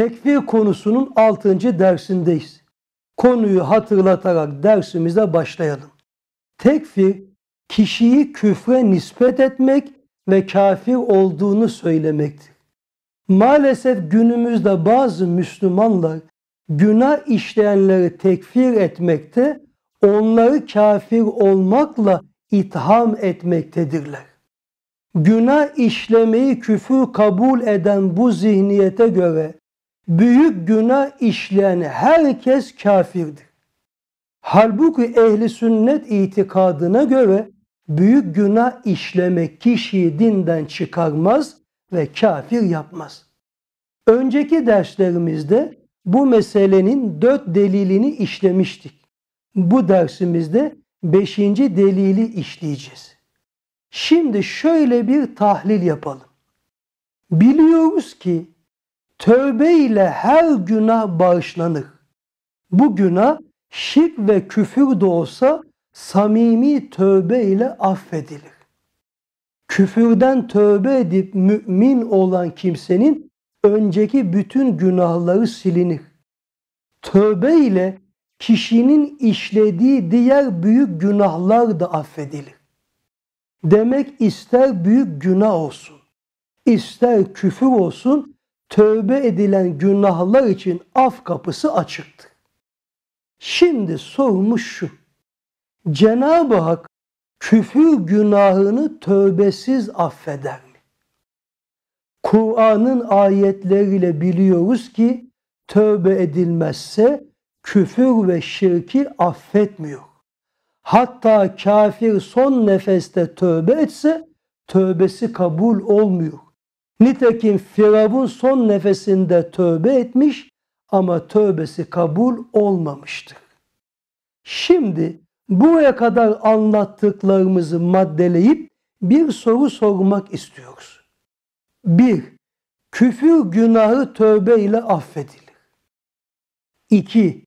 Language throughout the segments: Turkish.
tekfir konusunun 6. dersindeyiz. Konuyu hatırlatarak dersimize başlayalım. Tekfir, kişiyi küfre nispet etmek ve kafir olduğunu söylemektir. Maalesef günümüzde bazı Müslümanlar günah işleyenleri tekfir etmekte, onları kafir olmakla itham etmektedirler. Günah işlemeyi küfür kabul eden bu zihniyete göre büyük günah işleyen herkes kafirdir. Halbuki ehli sünnet itikadına göre büyük günah işlemek kişiyi dinden çıkarmaz ve kafir yapmaz. Önceki derslerimizde bu meselenin dört delilini işlemiştik. Bu dersimizde beşinci delili işleyeceğiz. Şimdi şöyle bir tahlil yapalım. Biliyoruz ki Tövbe ile her günah bağışlanır. Bu günah şirk ve küfür de olsa samimi tövbe ile affedilir. Küfürden tövbe edip mümin olan kimsenin önceki bütün günahları silinir. Tövbe ile kişinin işlediği diğer büyük günahlar da affedilir. Demek ister büyük günah olsun, ister küfür olsun, tövbe edilen günahlar için af kapısı açıktı. Şimdi sormuş şu. Cenab-ı Hak küfür günahını tövbesiz affeder mi? Kur'an'ın ayetleriyle biliyoruz ki tövbe edilmezse küfür ve şirki affetmiyor. Hatta kafir son nefeste tövbe etse tövbesi kabul olmuyor. Nitekim Firavun son nefesinde tövbe etmiş ama tövbesi kabul olmamıştı. Şimdi buraya kadar anlattıklarımızı maddeleyip bir soru sormak istiyoruz. 1. Küfür günahı tövbe ile affedilir. 2.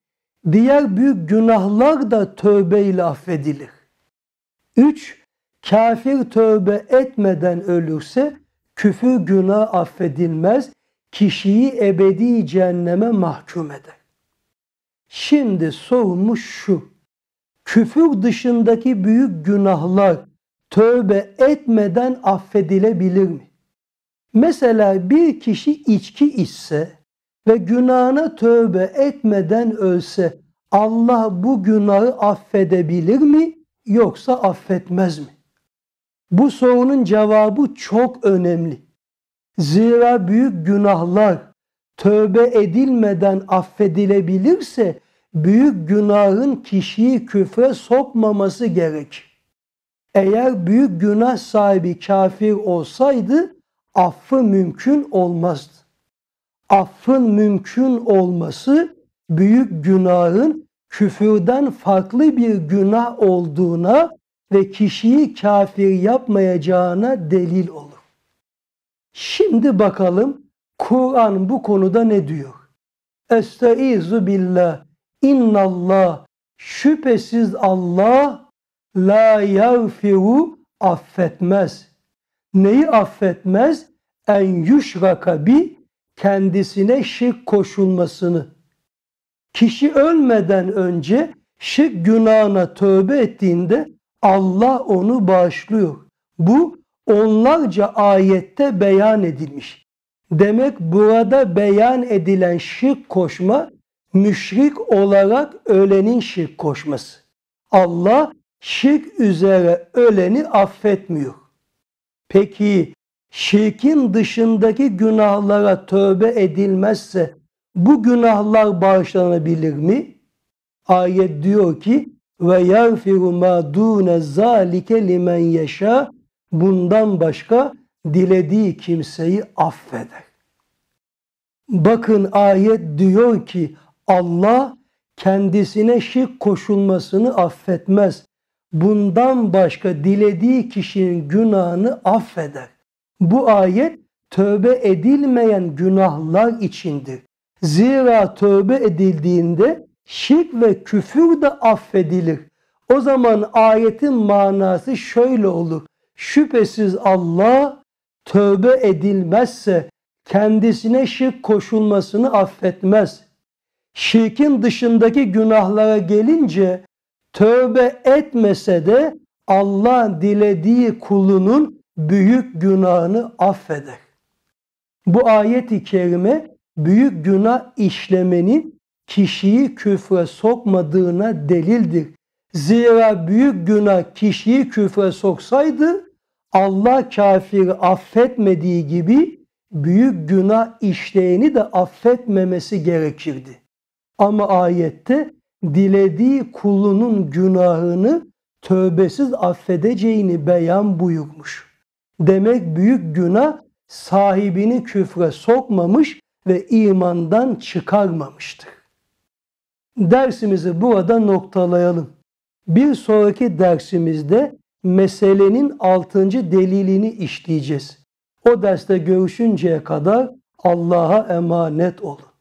Diğer büyük günahlar da tövbe ile affedilir. 3. Kafir tövbe etmeden ölürse küfü günah affedilmez, kişiyi ebedi cehenneme mahkum eder. Şimdi sorumuz şu, küfür dışındaki büyük günahlar tövbe etmeden affedilebilir mi? Mesela bir kişi içki içse ve günahına tövbe etmeden ölse Allah bu günahı affedebilir mi yoksa affetmez mi? Bu sorunun cevabı çok önemli. Zira büyük günahlar tövbe edilmeden affedilebilirse büyük günahın kişiyi küfre sokmaması gerek. Eğer büyük günah sahibi kafir olsaydı affı mümkün olmazdı. Affın mümkün olması büyük günahın küfürden farklı bir günah olduğuna ve kişiyi kafir yapmayacağına delil olur. Şimdi bakalım Kur'an bu konuda ne diyor? Estaizu billah innallah şüphesiz Allah la yagfiru affetmez. Neyi affetmez? En yuşraka bi kendisine şirk koşulmasını. Kişi ölmeden önce şirk günahına tövbe ettiğinde Allah onu bağışlıyor. Bu onlarca ayette beyan edilmiş. Demek burada beyan edilen şirk koşma müşrik olarak ölenin şirk koşması. Allah şirk üzere öleni affetmiyor. Peki şirkin dışındaki günahlara tövbe edilmezse bu günahlar bağışlanabilir mi? Ayet diyor ki ve yagfiru ma dune zalike limen yeşâ bundan başka dilediği kimseyi affeder. Bakın ayet diyor ki Allah kendisine şirk koşulmasını affetmez. Bundan başka dilediği kişinin günahını affeder. Bu ayet tövbe edilmeyen günahlar içindir. Zira tövbe edildiğinde şirk ve küfür de affedilir. O zaman ayetin manası şöyle olur. Şüphesiz Allah tövbe edilmezse kendisine şirk koşulmasını affetmez. Şirkin dışındaki günahlara gelince tövbe etmese de Allah dilediği kulunun büyük günahını affeder. Bu ayet-i kerime büyük günah işlemenin kişiyi küfre sokmadığına delildir. Zira büyük günah kişiyi küfre soksaydı Allah kafiri affetmediği gibi büyük günah işleyeni de affetmemesi gerekirdi. Ama ayette dilediği kulunun günahını tövbesiz affedeceğini beyan buyurmuş. Demek büyük günah sahibini küfre sokmamış ve imandan çıkarmamıştır. Dersimizi burada noktalayalım. Bir sonraki dersimizde meselenin altıncı delilini işleyeceğiz. O derste görüşünceye kadar Allah'a emanet olun.